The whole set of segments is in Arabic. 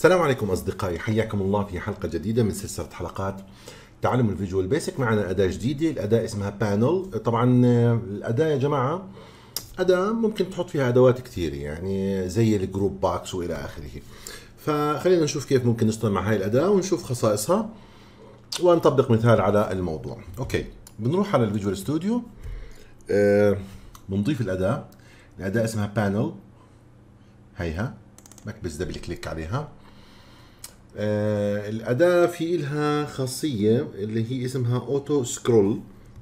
السلام عليكم أصدقائي حياكم الله في حلقة جديدة من سلسلة حلقات تعلم الفيجوال بيسك معنا أداة جديدة الأداة اسمها بانل طبعا الأداة يا جماعة أداة ممكن تحط فيها أدوات كثيرة يعني زي الجروب باكس وإلى آخره فخلينا نشوف كيف ممكن نشتغل مع هاي الأداة ونشوف خصائصها ونطبق مثال على الموضوع أوكي بنروح على الفيجوال ستوديو آه، بنضيف الأداة الأداة اسمها بانل هيها بكبس دبل كليك عليها آه الاداه في لها خاصيه اللي هي اسمها اوتو سكرول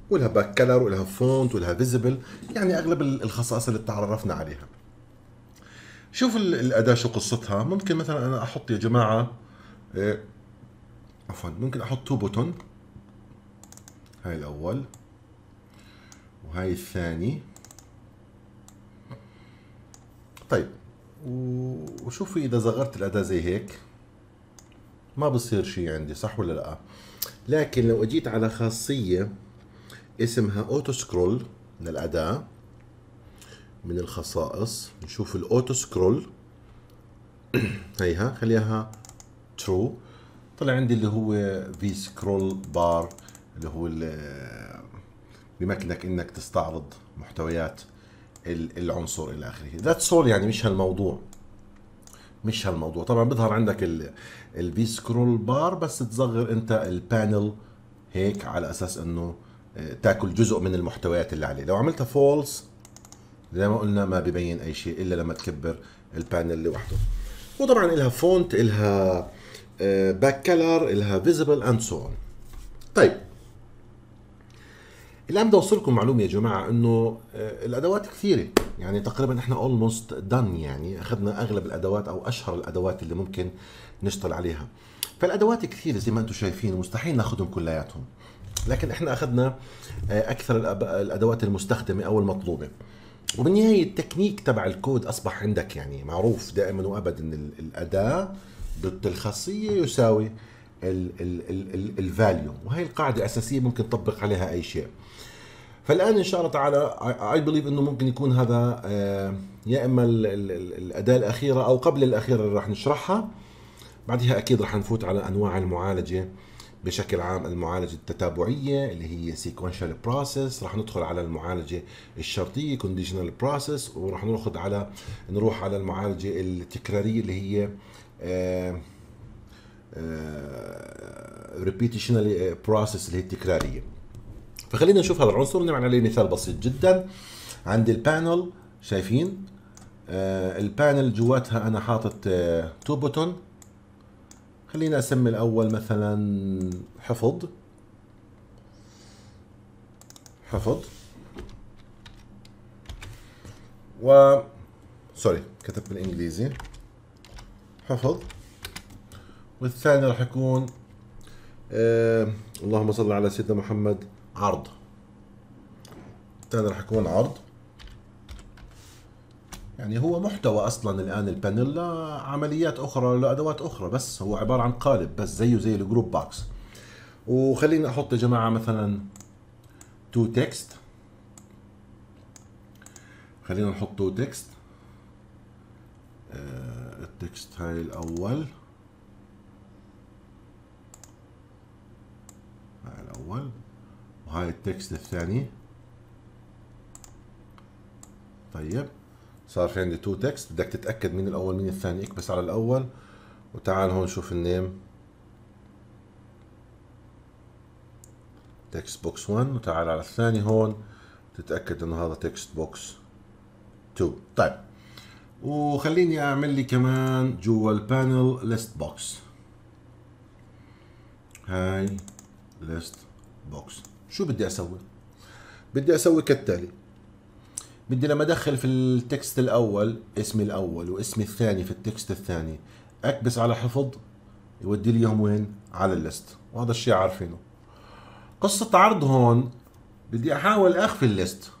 ولها باك كلر ولها فونت ولها فيزبل يعني اغلب الخصائص اللي تعرفنا عليها شوف الاداه شو قصتها ممكن مثلا انا احط يا جماعه آه عفوا ممكن احط تو بوتون هاي الاول وهاي الثاني طيب وشوفوا اذا صغرت الاداه زي هيك ما بصير شيء عندي صح ولا لا لكن لو اجيت على خاصيه اسمها اوتو سكرول من الاداه من الخصائص نشوف الاوتو سكرول هيها خليها ترو طلع عندي اللي هو في سكرول بار اللي هو بمكنك بيمكنك انك تستعرض محتويات العنصر الى اخره ذات سول يعني مش هالموضوع مش هالموضوع طبعا بيظهر عندك الفي سكرول بار بس تصغر انت البانل هيك على اساس انه آه، تاكل جزء من المحتويات اللي عليه لو عملتها فولس زي ما قلنا ما ببين اي شيء الا لما تكبر البانل لوحده وطبعا لها فونت لها باك كلر لها فيزبل اند سو اون طيب الان بدي اوصل لكم معلومه يا جماعه انه آه، الادوات كثيره يعني تقريبا احنا اولموست دن يعني اخذنا اغلب الادوات او اشهر الادوات اللي ممكن نشتغل عليها فالادوات كثيره زي ما انتم شايفين مستحيل ناخذهم كلياتهم لكن احنا اخذنا آه، اكثر الادوات المستخدمه او المطلوبه وبالنهايه التكنيك تبع الكود اصبح عندك يعني معروف دائما وابدا ان الاداه ضد الخاصيه يساوي الفاليو وهي القاعده اساسيه ممكن تطبق عليها اي شيء فالان ان شاء الله تعالى اي بليف انه ممكن يكون هذا آه، يا اما الاداه الاخيره او قبل الاخيره اللي راح نشرحها بعدها اكيد راح نفوت على انواع المعالجه بشكل عام المعالجة التتابعية اللي هي sequential process راح ندخل على المعالجة الشرطية conditional process وراح ناخذ على نروح على المعالجة التكرارية اللي هي آه ريبيتيشن آه، بروسيس آه، اللي هي التكراريه فخلينا نشوف هذا العنصر نعمل عليه مثال بسيط جدا عند البانل شايفين آه، البانل جواتها انا حاطط تو بوتون خلينا اسمي الاول مثلا حفظ حفظ و سوري كتبت بالانجليزي حفظ والثاني راح يكون آه، اللهم صل على سيدنا محمد عرض الثاني راح يكون عرض يعني هو محتوى اصلا الان البانيلا لعمليات اخرى لادوات اخرى بس هو عباره عن قالب بس زيه زي الجروب باكس وخليني احط يا جماعه مثلا تو تكست خلينا نحط تو تكست آه، التكست هاي الاول الأول وهاي التكست الثاني طيب صار في عندي تو تكست بدك تتأكد مين الأول مين الثاني اكبس على الأول وتعال هون شوف النيم تكست بوكس 1 وتعال على الثاني هون تتأكد انه هذا تكست بوكس 2 طيب وخليني اعمل لي كمان جوا البانل ليست بوكس هاي ليست بوكس شو بدي اسوي بدي اسوي كالتالي بدي لما ادخل في التكست الاول اسمي الاول واسمي الثاني في التكست الثاني اكبس على حفظ يودي لي اياهم وين على الليست وهذا الشيء عارفينه قصة عرض هون بدي احاول اخفي الليست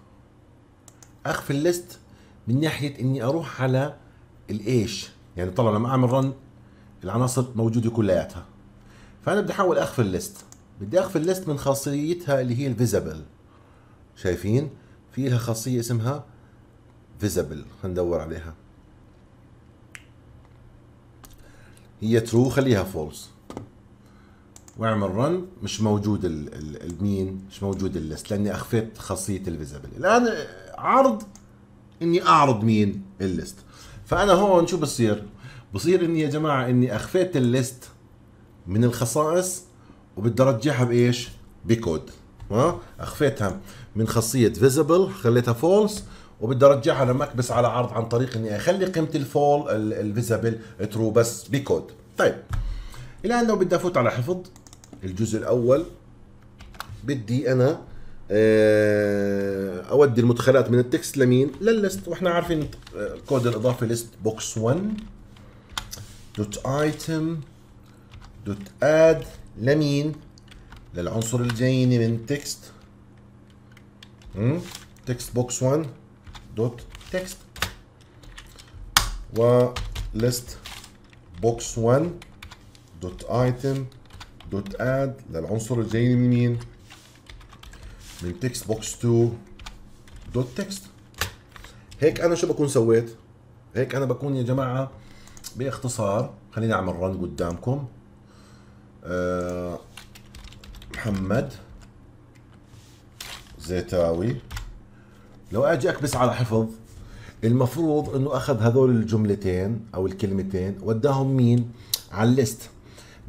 اخفي الليست من ناحية اني اروح على الايش يعني طبعا لما اعمل رن العناصر موجودة كلياتها فانا بدي احاول اخفي الليست بدي اخفي الليست من خاصيتها اللي هي الفيزبل شايفين في لها خاصيه اسمها فيزبل ندور عليها هي ترو خليها فولس واعمل رن مش موجود المين مش موجود الليست لاني اخفيت خاصيه الفيزبل الان عرض اني اعرض مين الليست فانا هون شو بصير بصير اني يا جماعه اني اخفيت الليست من الخصائص وبدي ارجعها بايش بكود ها اخفيتها من خاصيه فيزبل خليتها فولس وبدي ارجعها اكبس على عرض عن طريق اني اخلي قيمه الفول الفيزبل ترو بس بكود طيب الان لو بدي افوت على حفظ الجزء الاول بدي انا آه، اودي المدخلات من التكست لمين للليست واحنا عارفين آه، كود الاضافه ليست بوكس 1 دوت ايتم دوت اد لمين للعنصر الجايني من تكست تكست بوكس 1 دوت تكست ليست بوكس 1 دوت ايتم دوت اد للعنصر الجايني من مين من تكست بوكس 2 دوت تكست هيك انا شو بكون سويت هيك انا بكون يا جماعه باختصار خليني اعمل رن قدامكم آه، محمد زيتاوي لو اجي اكبس على حفظ المفروض انه اخذ هذول الجملتين او الكلمتين وداهم مين على الليست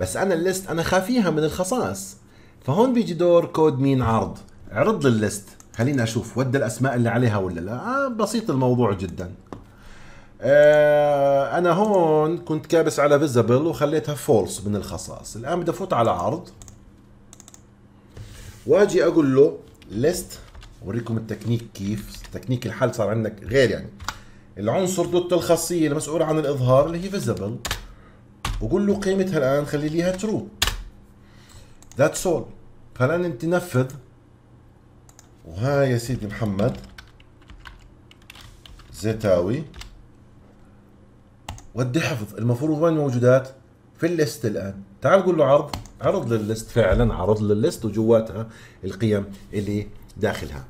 بس انا الليست انا خافيها من الخصائص فهون بيجي دور كود مين عرض عرض لي الليست خلينا اشوف ودى الاسماء اللي عليها ولا لا آه بسيط الموضوع جدا آه انا هون كنت كابس على فيزبل وخليتها فولس من الخصائص الان بدي افوت على عرض واجي اقول له ليست اوريكم التكنيك كيف تكنيك الحل صار عندك غير يعني العنصر ضد الخاصيه المسؤوله عن الاظهار اللي هي فيزبل وقول له قيمتها الان خلي ليها ترو ذاتس اول فالان انت نفذ وها يا سيدي محمد زيتاوي ودي حفظ المفروض وين موجودات في الليست الان تعال قول له عرض عرض للليست فعلا عرض للليست وجواتها القيم اللي داخلها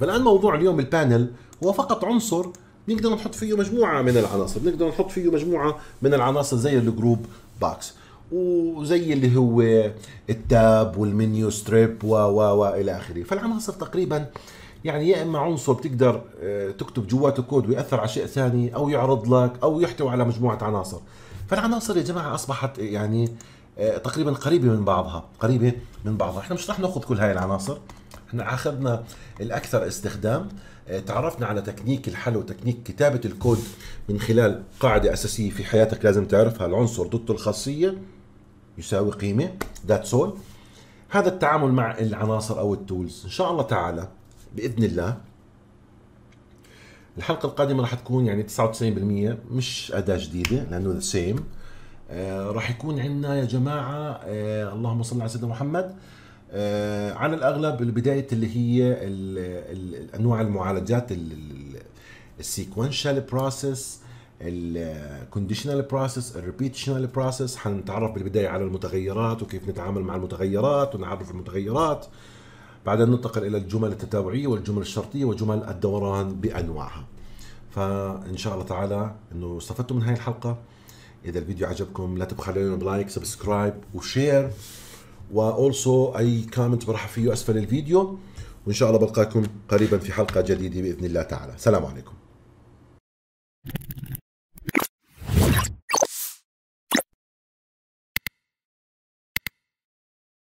فالان موضوع اليوم البانل هو فقط عنصر نقدر نحط فيه مجموعه من العناصر نقدر نحط فيه مجموعه من العناصر زي الجروب باكس وزي اللي هو التاب والمنيو ستريب و و الى اخره فالعناصر تقريبا يعني يا اما عنصر بتقدر آه، تكتب جواته كود ويأثر على شيء ثاني او يعرض لك او يحتوي على مجموعه عناصر فالعناصر يا جماعه اصبحت آه، يعني آه، تقريبا قريبه من بعضها قريبه من بعضها احنا مش رح ناخذ كل هاي العناصر احنا اخذنا الاكثر استخدام تعرفنا على تكنيك الحل وتكنيك كتابه الكود من خلال قاعده اساسيه في حياتك لازم تعرفها العنصر ضد الخاصيه يساوي قيمه ذاتس اول هذا التعامل مع العناصر او التولز ان شاء الله تعالى باذن الله الحلقه القادمه راح تكون يعني 99% مش اداه جديده لانه ذا آه، سيم راح يكون عندنا يا جماعه آه اللهم صل على سيدنا محمد آه على الاغلب البدايه اللي هي انواع المعالجات السيكونشال بروسيس الكونديشنال بروسيس الريبيتشنال بروسيس حنتعرف بالبدايه على المتغيرات وكيف نتعامل مع المتغيرات ونعرف المتغيرات بعد أن ننتقل إلى الجمل التتابعية والجمل الشرطية وجمل الدوران بأنواعها فإن شاء الله تعالى أنه استفدتم من هذه الحلقة إذا الفيديو عجبكم لا تبخلوا علينا بلايك سبسكرايب وشير واولسو اي كومنت برحب فيه اسفل الفيديو وان شاء الله بلقاكم قريبا في حلقه جديده باذن الله تعالى سلام عليكم